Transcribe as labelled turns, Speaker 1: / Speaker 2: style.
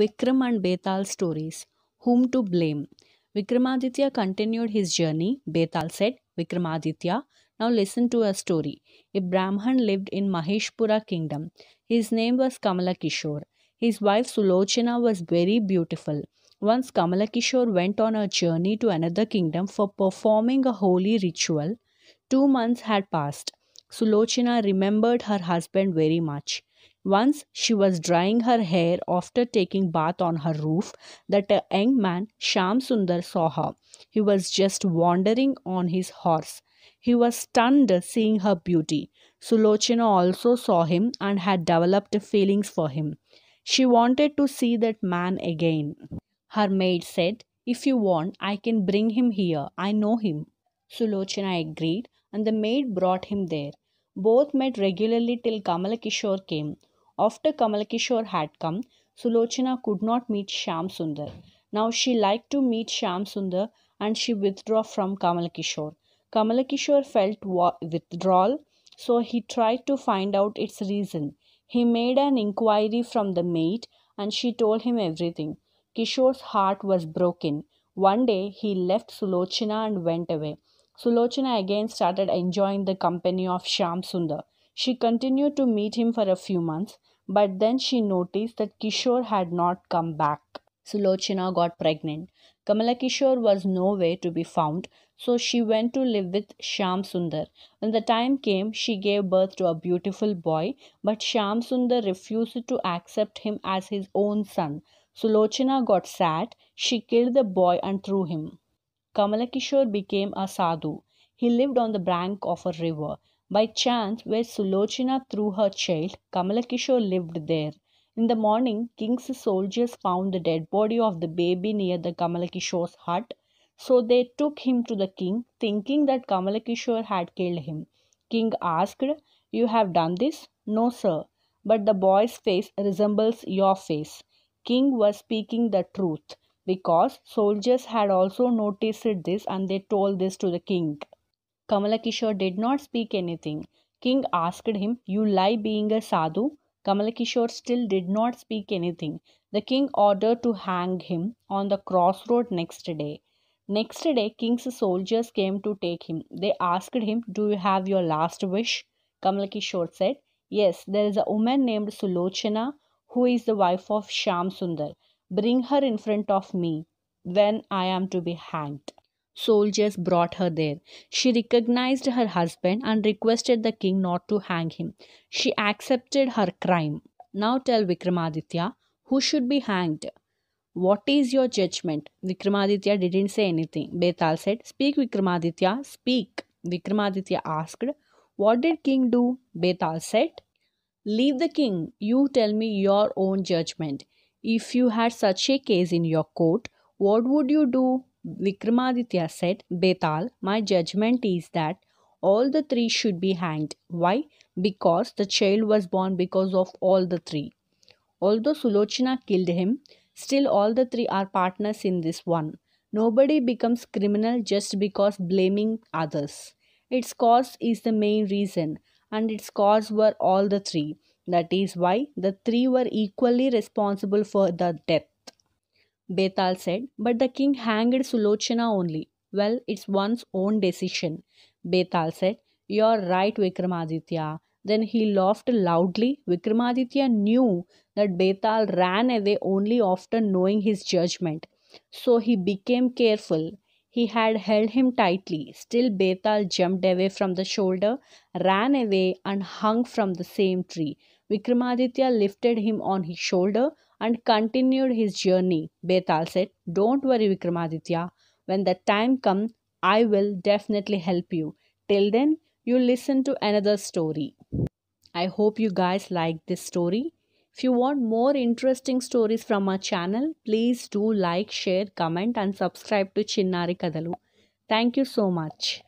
Speaker 1: Vikram and Betal stories. Whom to blame? Vikramaditya continued his journey. Betal said, Vikramaditya, now listen to a story. A Brahman lived in Maheshpura kingdom. His name was Kamala Kishore. His wife Sulochana was very beautiful. Once Kamala Kishore went on a journey to another kingdom for performing a holy ritual. Two months had passed. Sulochana remembered her husband very much. Once she was drying her hair after taking bath on her roof that a young man, Sham sundar saw her. He was just wandering on his horse. He was stunned seeing her beauty. Sulochana also saw him and had developed feelings for him. She wanted to see that man again. Her maid said, If you want, I can bring him here. I know him. Sulochana agreed, and the maid brought him there. Both met regularly till Kamal Kishore came. After Kamalakishore had come, Sulochana could not meet Sham Sundar. Now she liked to meet Sham Sundar and she withdrew from Kamal Kamalakishore felt withdrawal, so he tried to find out its reason. He made an inquiry from the maid and she told him everything. Kishore's heart was broken. One day he left Sulochana and went away. Sulochana again started enjoying the company of Sham Sundar. She continued to meet him for a few months but then she noticed that Kishore had not come back. Sulochana got pregnant. Kamala Kishore was nowhere to be found, so she went to live with Sham Sundar. When the time came, she gave birth to a beautiful boy, but Sham Sundar refused to accept him as his own son. Sulochana got sad. She killed the boy and threw him. Kamala Kishore became a sadhu. He lived on the bank of a river. By chance, where Sulochana threw her child, Kamalakishore lived there. In the morning, king's soldiers found the dead body of the baby near the Kamalakishore's hut. So they took him to the king, thinking that Kamalakishore had killed him. King asked, You have done this? No, sir. But the boy's face resembles your face. King was speaking the truth because soldiers had also noticed this and they told this to the king. Kamalakishore did not speak anything. King asked him, You lie being a sadhu? Kamalakishore still did not speak anything. The king ordered to hang him on the crossroad next day. Next day, king's soldiers came to take him. They asked him, Do you have your last wish? Kamalakishore said, Yes, there is a woman named Sulochana who is the wife of Sundar. Bring her in front of me when I am to be hanged soldiers brought her there. She recognized her husband and requested the king not to hang him. She accepted her crime. Now tell Vikramaditya who should be hanged. What is your judgment? Vikramaditya didn't say anything. Betal said, Speak, Vikramaditya, speak. Vikramaditya asked, What did king do? Betal said, Leave the king. You tell me your own judgment. If you had such a case in your court, what would you do? Vikramaditya said, Betal, my judgment is that all the three should be hanged. Why? Because the child was born because of all the three. Although Sulochana killed him, still all the three are partners in this one. Nobody becomes criminal just because blaming others. Its cause is the main reason, and its cause were all the three. That is why the three were equally responsible for the death. Betal said, But the king hanged Sulochana only. Well, it's one's own decision. Betal said, You're right, Vikramaditya. Then he laughed loudly. Vikramaditya knew that Betal ran away only after knowing his judgment. So he became careful. He had held him tightly. Still, Betal jumped away from the shoulder, ran away, and hung from the same tree. Vikramaditya lifted him on his shoulder and continued his journey. Betal said, Don't worry, Vikramaditya. When the time comes, I will definitely help you. Till then, you listen to another story. I hope you guys like this story. If you want more interesting stories from our channel, please do like, share, comment and subscribe to Chinnari Kadalu. Thank you so much.